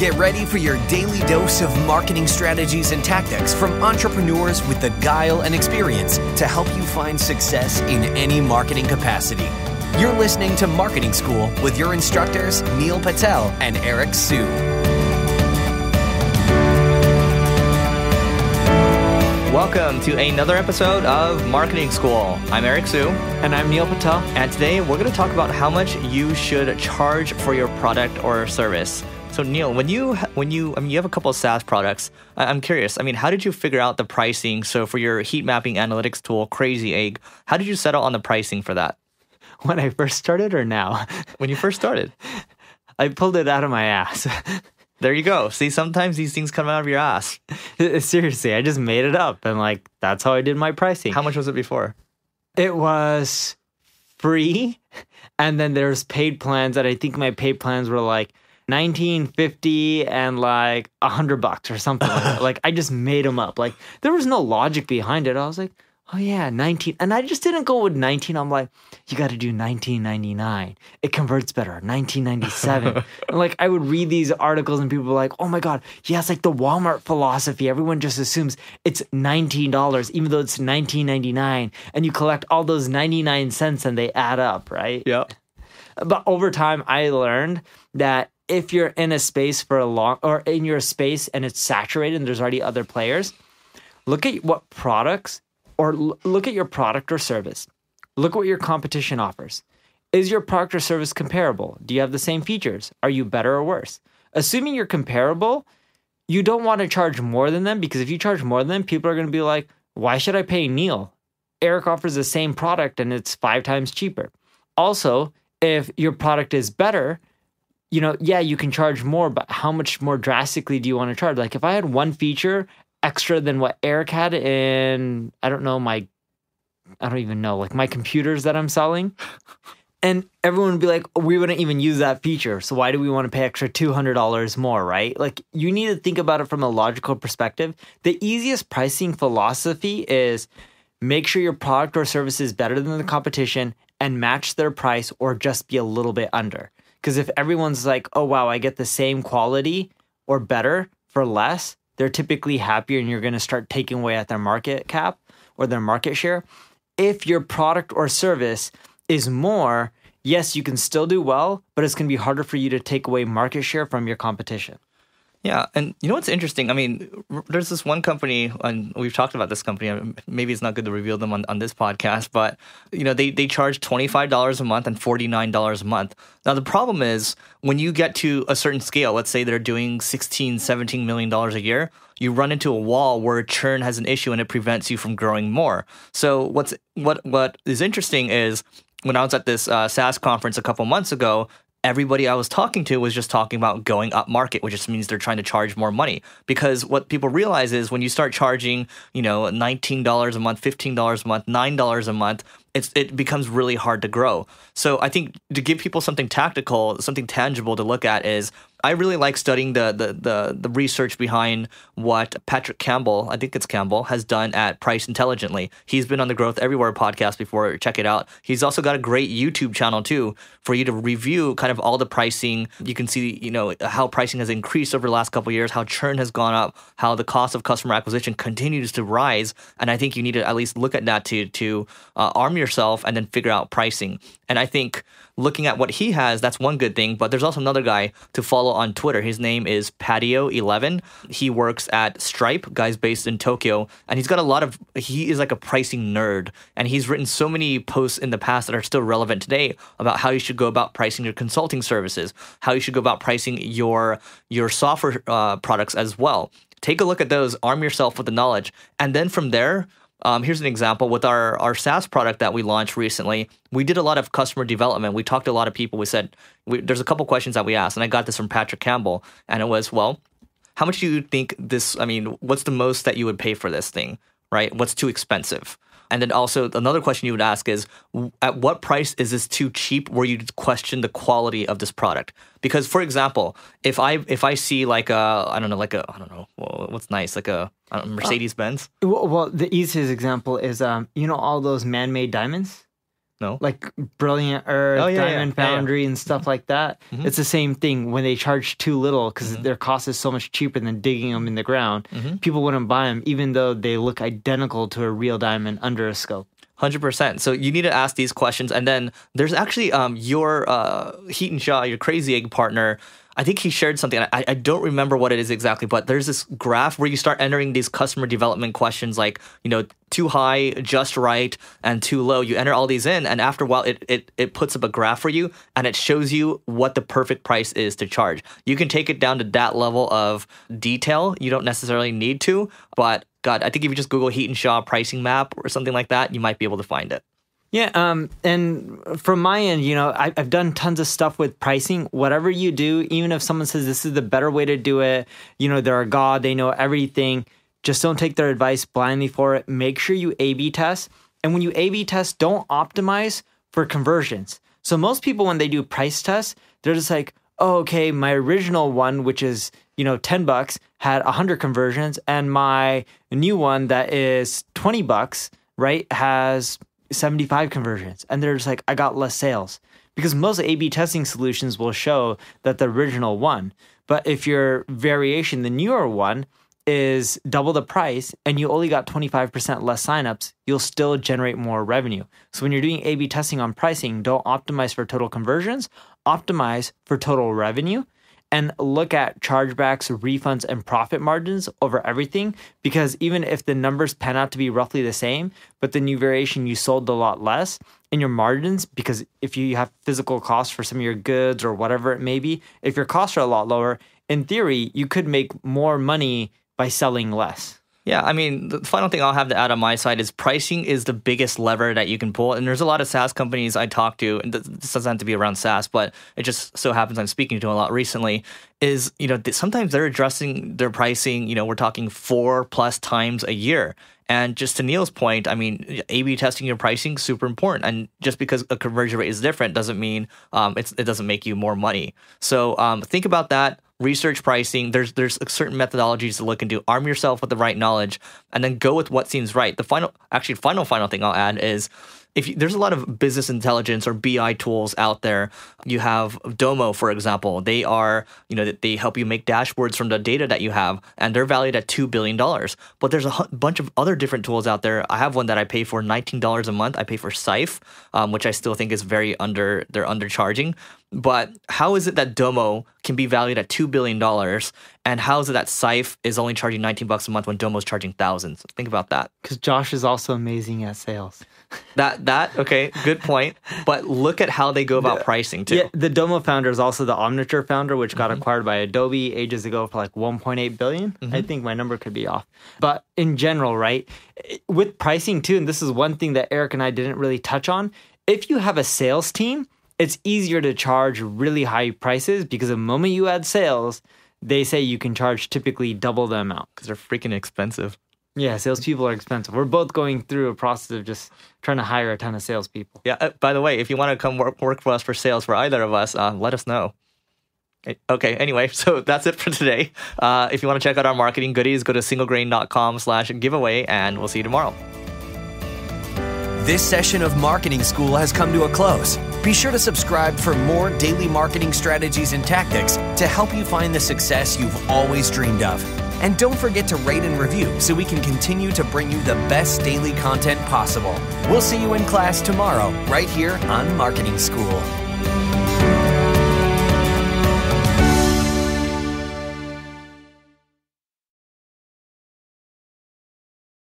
Get ready for your daily dose of marketing strategies and tactics from entrepreneurs with the guile and experience to help you find success in any marketing capacity. You're listening to Marketing School with your instructors, Neil Patel and Eric Sue. Welcome to another episode of Marketing School. I'm Eric Sue. And I'm Neil Patel. And today we're going to talk about how much you should charge for your product or service. So Neil, when you when you I mean you have a couple of SaaS products, I'm curious. I mean, how did you figure out the pricing? So for your heat mapping analytics tool, Crazy Egg, how did you settle on the pricing for that? When I first started, or now? when you first started, I pulled it out of my ass. there you go. See, sometimes these things come out of your ass. Seriously, I just made it up, and like that's how I did my pricing. How much was it before? It was free, and then there's paid plans, and I think my paid plans were like 1950 and like a hundred bucks or something like that. Like I just made them up. Like there was no logic behind it. I was like, oh yeah, 19. And I just didn't go with 19. I'm like, you got to do 1999. It converts better. 1997. and like I would read these articles and people were like, oh my God, yeah it's like the Walmart philosophy. Everyone just assumes it's $19, even though it's 1999. And you collect all those 99 cents and they add up, right? Yeah. But over time, I learned that if you're in a space for a long or in your space and it's saturated and there's already other players, look at what products or l- look at your product or service. Look what your competition offers. Is your product or service comparable? Do you have the same features? Are you better or worse? Assuming you're comparable, you don't want to charge more than them because if you charge more than them, people are going to be like, why should I pay Neil? Eric offers the same product and it's five times cheaper. Also, if your product is better, you know, yeah, you can charge more, but how much more drastically do you want to charge? Like if I had one feature extra than what Eric had in, I don't know, my, I don't even know, like my computers that I'm selling. And everyone would be like, we wouldn't even use that feature. So why do we want to pay extra $200 more, right? Like you need to think about it from a logical perspective. The easiest pricing philosophy is make sure your product or service is better than the competition and match their price or just be a little bit under. Because if everyone's like, oh, wow, I get the same quality or better for less, they're typically happier and you're going to start taking away at their market cap or their market share. If your product or service is more, yes, you can still do well, but it's going to be harder for you to take away market share from your competition. Yeah, and you know what's interesting? I mean, there's this one company, and we've talked about this company. Maybe it's not good to reveal them on, on this podcast, but you know, they they charge twenty five dollars a month and forty nine dollars a month. Now the problem is when you get to a certain scale, let's say they're doing 16, 17 million dollars a year, you run into a wall where churn has an issue and it prevents you from growing more. So what's what what is interesting is when I was at this uh, SaaS conference a couple months ago, everybody I was talking to was just talking about going up market, which just means they're trying to charge more money. Because what people realize is when you start charging, you know, $19 a month, $15 a month, $9 a month, it's, it becomes really hard to grow. So I think to give people something tactical, something tangible to look at is I really like studying the, the, the the research behind what Patrick Campbell, I think it's Campbell, has done at Price Intelligently. He's been on the Growth Everywhere podcast before. Check it out. He's also got a great YouTube channel too for you to review kind of all the pricing. You can see you know how pricing has increased over the last couple years, how churn has gone up, how the cost of customer acquisition continues to rise. And I think you need to at least look at that to to uh, arm yourself and then figure out pricing. And I think looking at what he has, that's one good thing. But there's also another guy to follow on Twitter. His name is Patio11. He works at Stripe, guys based in Tokyo, and he's got a lot of. He is like a pricing nerd, and he's written so many posts in the past that are still relevant today about how you should go about pricing your consulting services, how you should go about pricing your your software uh, products as well. Take a look at those, arm yourself with the knowledge, and then from there, um, here's an example with our, our SaaS product that we launched recently. We did a lot of customer development. We talked to a lot of people. We said, we, there's a couple questions that we asked, and I got this from Patrick Campbell. And it was, well, how much do you think this, I mean, what's the most that you would pay for this thing, right? What's too expensive? And then also another question you would ask is, at what price is this too cheap? Where you question the quality of this product? Because for example, if I if I see like a I don't know like a I don't know what's nice like a uh, Mercedes Benz. Well, well, the easiest example is um, you know all those man made diamonds. No. Like Brilliant Earth, oh, yeah, Diamond yeah. Foundry, yeah, and stuff like that. Mm-hmm. It's the same thing when they charge too little because mm-hmm. their cost is so much cheaper than digging them in the ground. Mm-hmm. People wouldn't buy them even though they look identical to a real diamond under a scope. 100% so you need to ask these questions and then there's actually um, your uh, and shaw your crazy egg partner I think he shared something. I, I don't remember what it is exactly, but there's this graph where you start entering these customer development questions like, you know, too high, just right, and too low. You enter all these in, and after a while, it, it, it puts up a graph for you and it shows you what the perfect price is to charge. You can take it down to that level of detail. You don't necessarily need to, but God, I think if you just Google Heat and Shaw pricing map or something like that, you might be able to find it. Yeah, um, and from my end, you know, I, have done tons of stuff with pricing. Whatever you do, even if someone says this is the better way to do it, you know, they're a god, they know everything. Just don't take their advice blindly for it. Make sure you A/B test, and when you A/B test, don't optimize for conversions. So most people, when they do price tests, they're just like, oh, okay, my original one, which is you know 10 bucks had 100 conversions and my new one that is 20 bucks right has 75 conversions and they're just like i got less sales because most a-b testing solutions will show that the original one but if your variation the newer one is double the price and you only got 25% less signups you'll still generate more revenue so when you're doing a-b testing on pricing don't optimize for total conversions optimize for total revenue and look at chargebacks, refunds, and profit margins over everything. Because even if the numbers pan out to be roughly the same, but the new variation you sold a lot less in your margins, because if you have physical costs for some of your goods or whatever it may be, if your costs are a lot lower, in theory, you could make more money by selling less. Yeah, I mean, the final thing I'll have to add on my side is pricing is the biggest lever that you can pull. And there's a lot of SaaS companies I talk to, and this doesn't have to be around SaaS, but it just so happens I'm speaking to a lot recently. Is you know sometimes they're addressing their pricing. You know, we're talking four plus times a year. And just to Neil's point, I mean, A/B testing your pricing super important. And just because a conversion rate is different doesn't mean um, it doesn't make you more money. So um, think about that research pricing. There's there's certain methodologies to look into. Arm yourself with the right knowledge, and then go with what seems right. The final, actually, final final thing I'll add is. If you, there's a lot of business intelligence or BI tools out there, you have Domo, for example. They are, you know, they help you make dashboards from the data that you have, and they're valued at two billion dollars. But there's a bunch of other different tools out there. I have one that I pay for nineteen dollars a month. I pay for Sife, um, which I still think is very under. They're undercharging. But how is it that Domo can be valued at $2 billion. And how is it that Saif is only charging 19 bucks a month when Domo's charging thousands? Think about that. Because Josh is also amazing at sales. that, that, okay, good point. But look at how they go about the, pricing too. Yeah, the Domo founder is also the Omniture founder, which got mm-hmm. acquired by Adobe ages ago for like 1.8 billion. Mm-hmm. I think my number could be off. But in general, right? With pricing too, and this is one thing that Eric and I didn't really touch on. If you have a sales team, it's easier to charge really high prices because the moment you add sales, they say you can charge typically double the amount. Because they're freaking expensive. Yeah, salespeople are expensive. We're both going through a process of just trying to hire a ton of salespeople. Yeah. Uh, by the way, if you want to come work, work for us for sales for either of us, uh, let us know. Eh, okay. Anyway, so that's it for today. Uh, if you want to check out our marketing goodies, go to singlegrain.com/giveaway, and we'll see you tomorrow. This session of Marketing School has come to a close. Be sure to subscribe for more daily marketing strategies and tactics to help you find the success you've always dreamed of. And don't forget to rate and review so we can continue to bring you the best daily content possible. We'll see you in class tomorrow, right here on Marketing School.